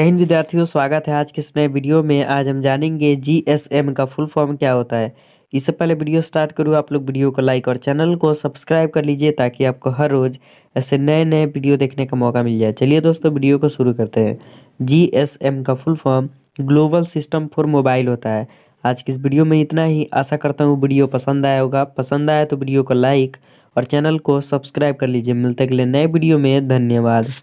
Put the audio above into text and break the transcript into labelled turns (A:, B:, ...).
A: इन विद्यार्थियों स्वागत है आज के इस नए वीडियो में आज हम जानेंगे जीएसएम का फुल फॉर्म क्या होता है इससे पहले वीडियो स्टार्ट करूँ आप लोग वीडियो को लाइक और चैनल को सब्सक्राइब कर लीजिए ताकि आपको हर रोज़ ऐसे नए नए वीडियो देखने का मौका मिल जाए चलिए दोस्तों वीडियो को शुरू करते हैं एम का full form global system for mobile होता है आज की इस वीडियो में इतना ही आशा करता हूँ वीडियो पसंद आया होगा पसंद आया तो वीडियो को लाइक और चैनल को सब्सक्राइब कर लीजिए मिलते अगले नए वीडियो में धन्यवाद